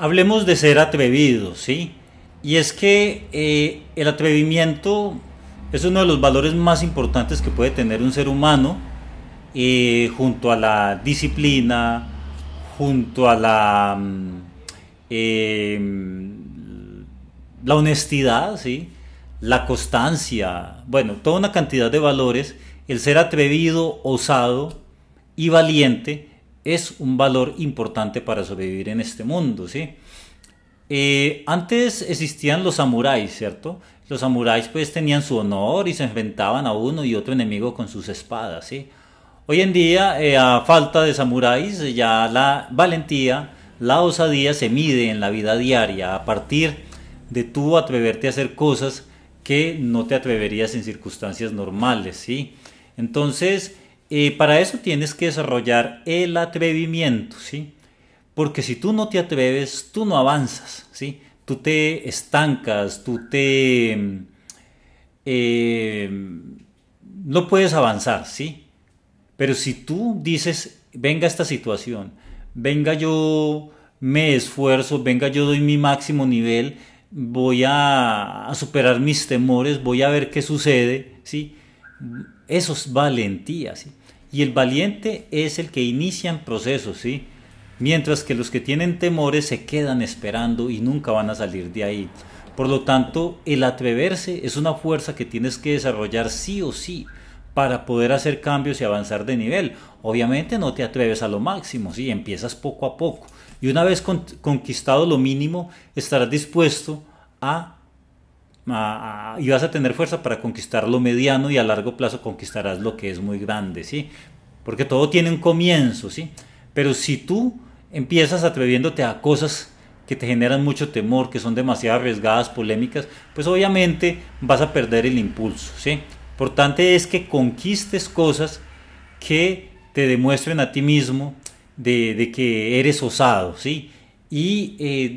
Hablemos de ser atrevido, ¿sí? Y es que eh, el atrevimiento es uno de los valores más importantes que puede tener un ser humano eh, junto a la disciplina, junto a la, mm, em, la honestidad, ¿sí? la constancia, bueno, toda una cantidad de valores, el ser atrevido, osado y valiente es un valor importante para sobrevivir en este mundo, ¿sí? Eh, antes existían los samuráis, ¿cierto? Los samuráis pues tenían su honor y se enfrentaban a uno y otro enemigo con sus espadas, ¿sí? Hoy en día, eh, a falta de samuráis, ya la valentía, la osadía se mide en la vida diaria a partir de tú atreverte a hacer cosas que no te atreverías en circunstancias normales, ¿sí? Entonces, eh, para eso tienes que desarrollar el atrevimiento, ¿sí? Porque si tú no te atreves, tú no avanzas, ¿sí? Tú te estancas, tú te... Mm, em, no puedes avanzar, ¿sí? Pero si tú dices, venga esta situación, venga yo me esfuerzo, venga yo doy mi máximo nivel, voy a, a, superar mis temores, voy a ver qué sucede, ¿sí? Eso es valentía, ¿sí? y el valiente es el que inician procesos, ¿sí? Mientras que los que tienen temores se quedan esperando y nunca van a salir de ahí. Por lo tanto, el atreverse es una fuerza que tienes que desarrollar sí o sí para poder hacer cambios y avanzar de nivel. Obviamente no te atreves a lo máximo, ¿sí? empiezas poco a poco. Y una vez conquistado lo mínimo, estarás dispuesto a y vas a tener fuerza para conquistar lo mediano y a largo plazo conquistarás lo que es muy grande, ¿sí? Porque todo tiene un comienzo, ¿sí? Pero si tú empiezas atreviéndote a cosas que te generan mucho temor, que son demasiado arriesgadas, polémicas, pues obviamente vas a perder el impulso, ¿sí? Importante es que conquistes cosas que te demuestren a ti mismo de, de que eres osado, ¿sí? Y eh,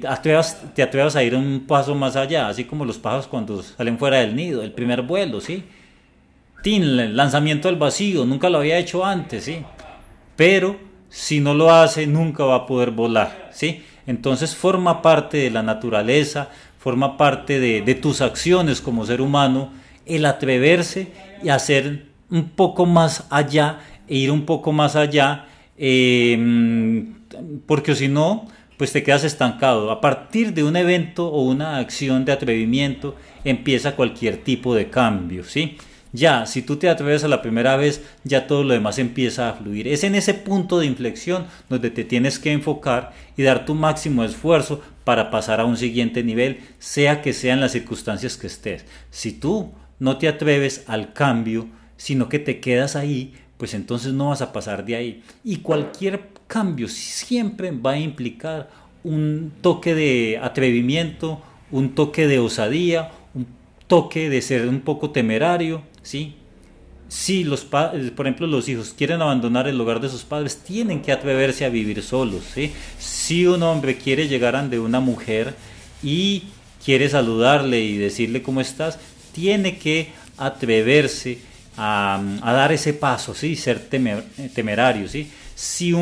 te atrevas a ir un paso más allá, así como los pájaros cuando salen fuera del nido, el primer vuelo, ¿sí? Tin, lanzamiento al vacío, nunca lo había hecho antes, ¿sí? Pero si no lo hace, nunca va a poder volar, ¿sí? Entonces forma parte de la naturaleza, forma parte de, tus acciones como ser humano, el atreverse y hacer un poco más allá, e ir un poco más allá, eh, porque si no, pues te quedas estancado. A partir de un evento o una acción de atrevimiento empieza cualquier tipo de cambio, ¿sí? Ya, si tú te atreves a la primera vez, ya todo lo demás empieza a fluir. Es en ese punto de inflexión donde te tienes que enfocar y dar tu máximo esfuerzo para pasar a un siguiente nivel, sea que sean las circunstancias que estés. Si tú no te atreves al cambio, sino que te quedas ahí, pues entonces no vas a pasar de ahí. Y cualquier cambio siempre va a implicar un toque de atrevimiento, un toque de osadía, un toque de ser un poco temerario, ¿sí? Si los por ejemplo, los hijos quieren abandonar el hogar de sus padres, tienen que atreverse a vivir solos, ¿sí? Si un hombre quiere llegar ante una mujer y quiere saludarle y decirle cómo estás, tiene que atreverse a, dar ese paso, ¿sí? ser temerario. ¿sí? Si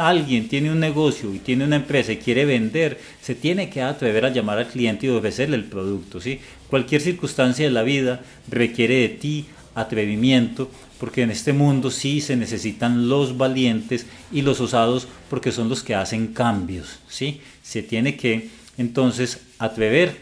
alguien tiene un negocio y tiene una empresa y quiere vender, se tiene que atrever a llamar al cliente y ofrecerle el producto. ¿sí? Cualquier circunstancia de la vida requiere de ti atrevimiento, porque en este mundo sí se necesitan los valientes y los osados porque son los que hacen cambios, ¿sí? Se tiene que entonces atrever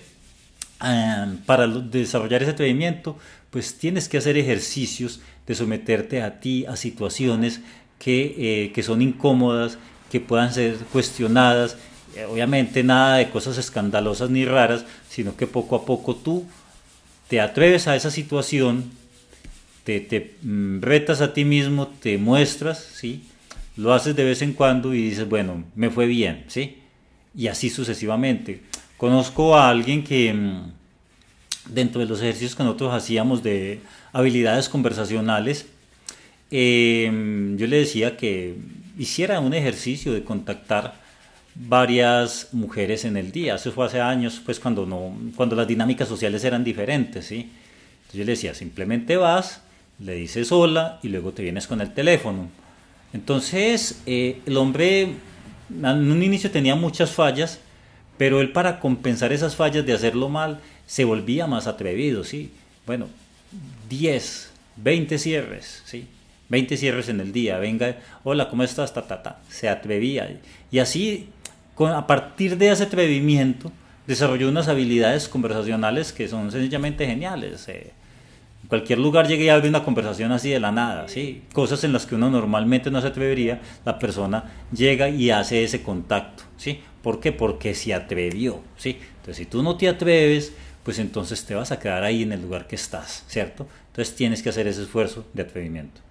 Ah, para desarrollar ese atrevimiento, pues tienes que hacer ejercicios de someterte a ti, a situaciones que, eh, son incómodas, que puedan ser cuestionadas. Eh, obviamente nada de cosas escandalosas ni raras, sino que poco a poco tú te atreves a esa situación, te, mm, retas a ti mismo, te muestras, ¿sí? lo haces de vez en cuando y dices, bueno, me fue bien, ¿sí? y así sucesivamente. Conozco a alguien que mm, dentro de los ejercicios que nosotros hacíamos de habilidades conversacionales, eh, mm, yo le decía que hiciera un ejercicio de contactar varias mujeres en el día. Eso fue hace años, pues cuando, no, cuando las dinámicas sociales eran diferentes, ¿sí? yo le decía, simplemente vas, le dices hola y luego te vienes con el teléfono. Entonces eh, el hombre en un inicio tenía muchas fallas, pero él para compensar esas fallas de hacerlo mal, se volvía más atrevido, ¿sí? Bueno, 10, 20 cierres, ¿sí? 20 cierres en el día, venga, hola, ¿cómo estás? Ta, ta, Se atrevía. Y así, con, a partir de ese atrevimiento, desarrolló unas habilidades conversacionales que son sencillamente geniales. Eh cualquier lugar llegue y abre una conversación así de la nada, ¿sí? Cosas en las que uno normalmente no se atrevería, la persona llega y hace ese contacto, ¿sí? ¿Por qué? Porque se atrevió, ¿sí? Entonces, si tú no te atreves, pues entonces te vas a quedar ahí en el lugar que estás, ¿cierto? Entonces tienes que hacer ese esfuerzo de atrevimiento.